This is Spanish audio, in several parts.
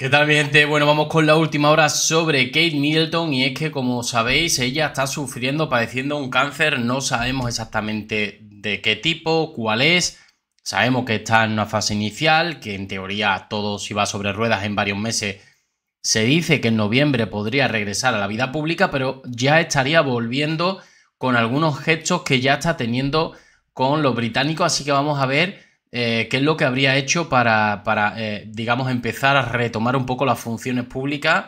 ¿Qué tal gente? Bueno, vamos con la última hora sobre Kate Middleton y es que como sabéis ella está sufriendo, padeciendo un cáncer, no sabemos exactamente de qué tipo, cuál es, sabemos que está en una fase inicial, que en teoría todo si va sobre ruedas en varios meses se dice que en noviembre podría regresar a la vida pública, pero ya estaría volviendo con algunos gestos que ya está teniendo con los británicos, así que vamos a ver eh, qué es lo que habría hecho para, eh, digamos, empezar a retomar un poco las funciones públicas,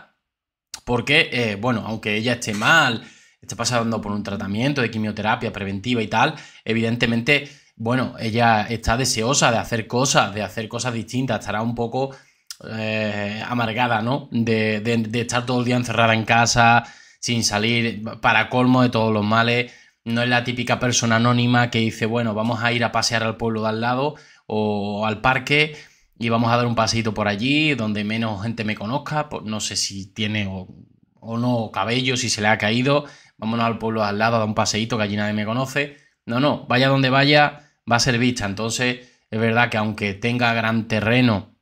porque, eh, bueno, aunque ella esté mal, esté pasando por un tratamiento de quimioterapia preventiva y tal, evidentemente, bueno, ella está deseosa de hacer cosas, de hacer cosas distintas, estará un poco amargada, ¿no? de estar todo el día encerrada en casa, sin salir, para colmo de todos los males no es la típica persona anónima que dice, bueno, vamos a ir a pasear al pueblo de al lado o al parque y vamos a dar un paseito por allí donde menos gente me conozca. Pues no sé si tiene o, no cabello, si se le ha caído. Vámonos al pueblo de al lado a dar un paseito que allí nadie me conoce. No, no, vaya donde vaya, va a ser vista. Entonces, es verdad que aunque tenga gran terreno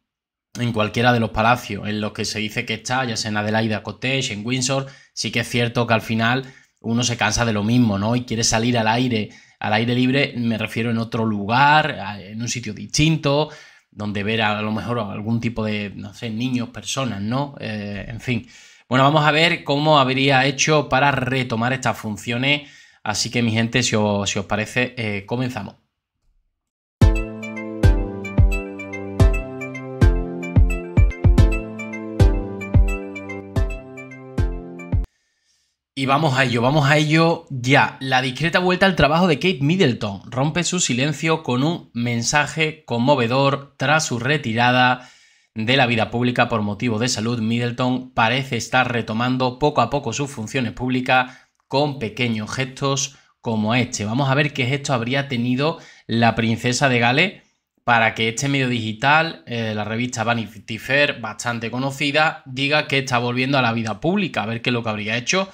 en cualquiera de los palacios en los que se dice que está, ya sea en Adelaida Cottage, en Windsor, sí que es cierto que al final uno se cansa de lo mismo, ¿no? Y quiere salir al aire, al aire libre, me refiero en otro lugar, en un sitio distinto, donde ver a, lo mejor algún tipo de, no sé, niños, personas, ¿no? Eh, en fin. Bueno, vamos a ver cómo habría hecho para retomar estas funciones. Así que mi gente, si os, parece, eh, comenzamos. Y vamos a ello, vamos a ello ya. La discreta vuelta al trabajo de Kate Middleton rompe su silencio con un mensaje conmovedor tras su retirada de la vida pública por motivo de salud. Middleton parece estar retomando poco a poco sus funciones públicas con pequeños gestos como este. Vamos a ver qué gesto habría tenido la princesa de Gales para que este medio digital, eh, la revista Vanity Fair, bastante conocida, diga que está volviendo a la vida pública. A ver qué es lo que habría hecho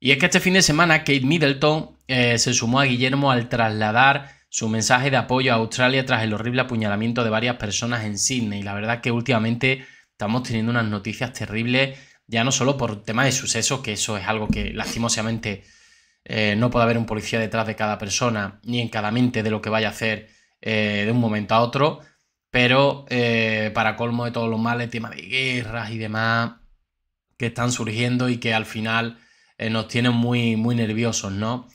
y es que este fin de semana Kate Middleton eh, se sumó a Guillermo al trasladar su mensaje de apoyo a Australia tras el horrible apuñalamiento de varias personas en Sydney. Y la verdad que últimamente estamos teniendo unas noticias terribles, ya no solo por temas de sucesos, que eso es algo que lastimosamente eh, no puede haber un policía detrás de cada persona, ni en cada mente de lo que vaya a hacer eh, de un momento a otro, pero para colmo de todos los males, temas de guerras y demás que están surgiendo y que al final eh, nos tienen muy, muy nerviosos, ¿no?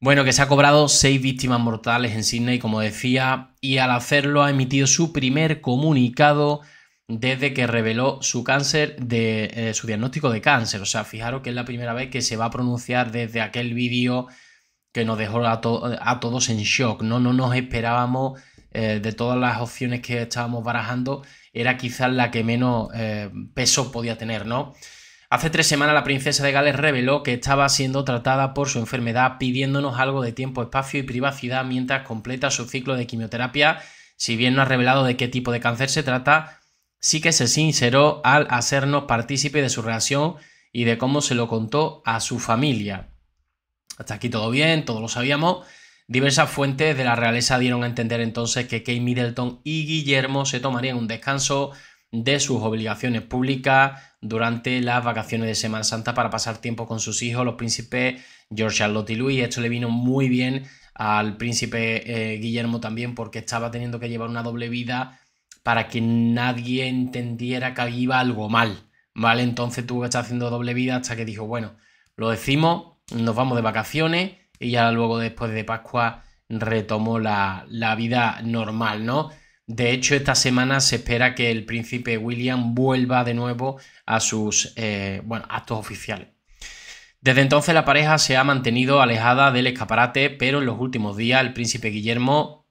Bueno, que se ha cobrado seis víctimas mortales en Sydney, como decía, y al hacerlo ha emitido su primer comunicado desde que reveló su cáncer de eh, su diagnóstico de cáncer. O sea, fijaros que es la primera vez que se va a pronunciar desde aquel vídeo que nos dejó a, todos en shock. No, no nos esperábamos eh, de todas las opciones que estábamos barajando, era quizás la que menos peso podía tener, ¿no? Hace tres semanas la princesa de Gales reveló que estaba siendo tratada por su enfermedad, pidiéndonos algo de tiempo, espacio y privacidad mientras completa su ciclo de quimioterapia. Si bien no ha revelado de qué tipo de cáncer se trata, sí que se sinceró al hacernos partícipe de su relación y de cómo se lo contó a su familia. Hasta aquí todo bien, todos lo sabíamos. Diversas fuentes de la realeza dieron a entender entonces que Kate Middleton y Guillermo se tomarían un descanso de sus obligaciones públicas durante las vacaciones de Semana Santa para pasar tiempo con sus hijos, los príncipes George, Charlotte y Louis. Esto le vino muy bien al príncipe eh, Guillermo también porque estaba teniendo que llevar una doble vida para que nadie entendiera que iba algo mal, ¿vale? Entonces tuvo que estar haciendo doble vida hasta que dijo, bueno, lo decimos, nos vamos de vacaciones y ya luego después de Pascua retomó la, la vida normal, ¿no? De hecho, esta semana se espera que el príncipe William vuelva de nuevo a sus eh, actos oficiales. Desde entonces la pareja se ha mantenido alejada del escaparate, pero en los últimos días el príncipe Guillermo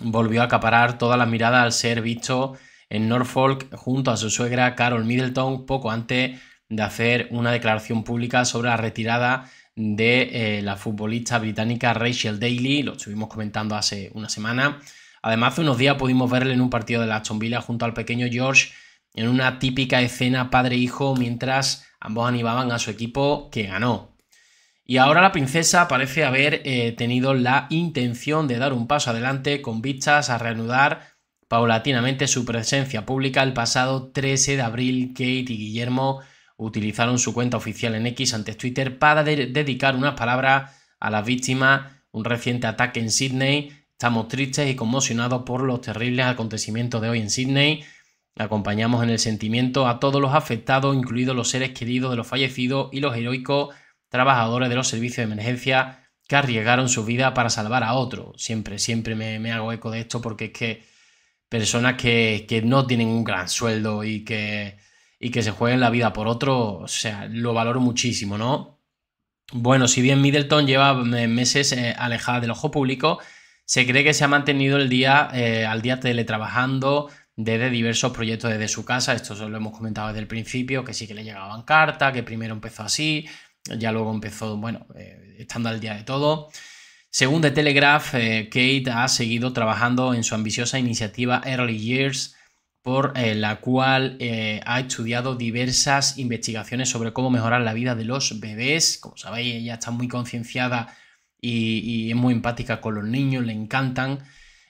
volvió a acaparar todas las miradas al ser visto en Norfolk junto a su suegra Carol Middleton poco antes de hacer una declaración pública sobre la retirada de eh, la futbolista británica Rachel Daly, lo estuvimos comentando hace una semana, Además, hace unos días pudimos verle en un partido de la Aston Villa junto al pequeño George en una típica escena padre-hijo mientras ambos animaban a su equipo que ganó. Y ahora la princesa parece haber eh, tenido la intención de dar un paso adelante con vistas a reanudar paulatinamente su presencia pública. El pasado 13 de abril, Kate y Guillermo utilizaron su cuenta oficial en X ante Twitter para dedicar unas palabras a las víctimas. Un reciente ataque en Sydney Estamos tristes y conmocionados por los terribles acontecimientos de hoy en Sydney. Acompañamos en el sentimiento a todos los afectados, incluidos los seres queridos de los fallecidos y los heroicos trabajadores de los servicios de emergencia que arriesgaron su vida para salvar a otro. Siempre, siempre me, hago eco de esto porque es que personas que, no tienen un gran sueldo y que, y que se jueguen la vida por otro, o sea, lo valoro muchísimo, ¿no? Bueno, si bien Middleton lleva eh, meses eh, alejada del ojo público, se cree que se ha mantenido el día, eh, al día teletrabajando desde diversos proyectos desde su casa. Esto lo hemos comentado desde el principio, que sí que le llegaban cartas, que primero empezó así, ya luego empezó, bueno, eh, estando al día de todo. Según The Telegraph, eh, Kate ha seguido trabajando en su ambiciosa iniciativa Early Years, por la cual ha estudiado diversas investigaciones sobre cómo mejorar la vida de los bebés. Como sabéis, ella está muy concienciada y, es muy empática con los niños, le encantan.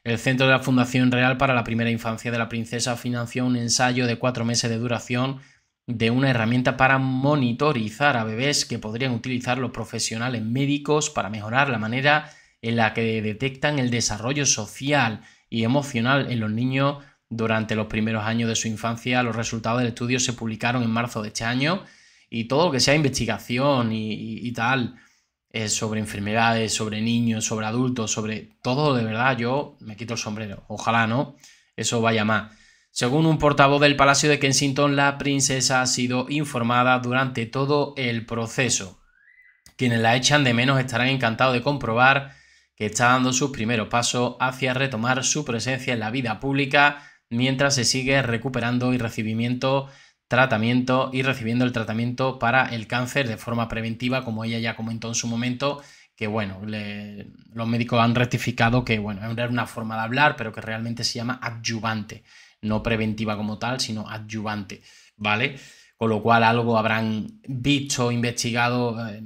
El Centro de la Fundación Real para la Primera Infancia de la Princesa financió un ensayo de cuatro meses de duración de una herramienta para monitorizar a bebés que podrían utilizar los profesionales médicos para mejorar la manera en la que detectan el desarrollo social y emocional en los niños durante los primeros años de su infancia. Los resultados del estudio se publicaron en marzo de este año y todo lo que sea investigación y tal eh, sobre enfermedades, sobre niños, sobre adultos, sobre todo de verdad, yo me quito el sombrero. Ojalá, ¿no? Eso vaya más. Según un portavoz del Palacio de Kensington, la princesa ha sido informada durante todo el proceso. Quienes la echan de menos estarán encantados de comprobar que está dando sus primeros pasos hacia retomar su presencia en la vida pública mientras se sigue recuperando y recibimiento tratamiento y recibiendo el tratamiento para el cáncer de forma preventiva, como ella ya comentó en su momento, que bueno, los médicos han rectificado que bueno, es una forma de hablar, pero que realmente se llama adyuvante, no preventiva como tal, sino adyuvante, ¿vale? Con lo cual algo habrán visto, investigado, eh,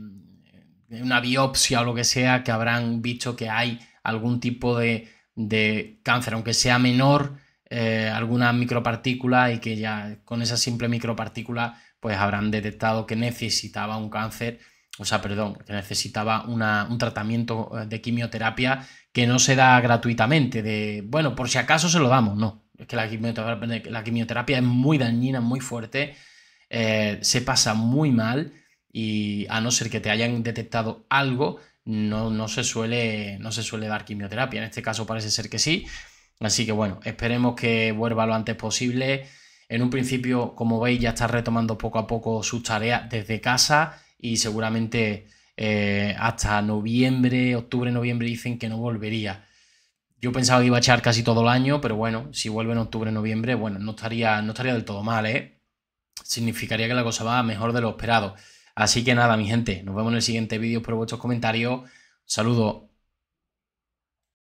una biopsia o lo que sea, que habrán visto que hay algún tipo de, de cáncer, aunque sea menor, eh, alguna algunas micropartículas y que ya con esa simple micropartícula pues habrán detectado que necesitaba un cáncer, o sea, perdón, que necesitaba una, un tratamiento eh, de quimioterapia que no se da gratuitamente, de, bueno, por si acaso se lo damos, no, es que la quimioterapia, es muy dañina, muy fuerte, eh, se pasa muy mal y a no ser que te hayan detectado algo, no, no, se suele, no se suele dar quimioterapia. En este caso parece ser que sí. Así que bueno, esperemos que vuelva lo antes posible. En un principio, como veis, ya está retomando poco a poco sus tareas desde casa y seguramente eh, hasta noviembre, octubre, noviembre dicen que no volvería. Yo pensaba que iba a echar casi todo el año, pero bueno, si vuelve en octubre, noviembre, bueno, no estaría, no estaría del todo mal, ¿eh? Significaría que la cosa va mejor de lo esperado. Así que nada, mi gente, nos vemos en el siguiente vídeo por vuestros comentarios. Saludos.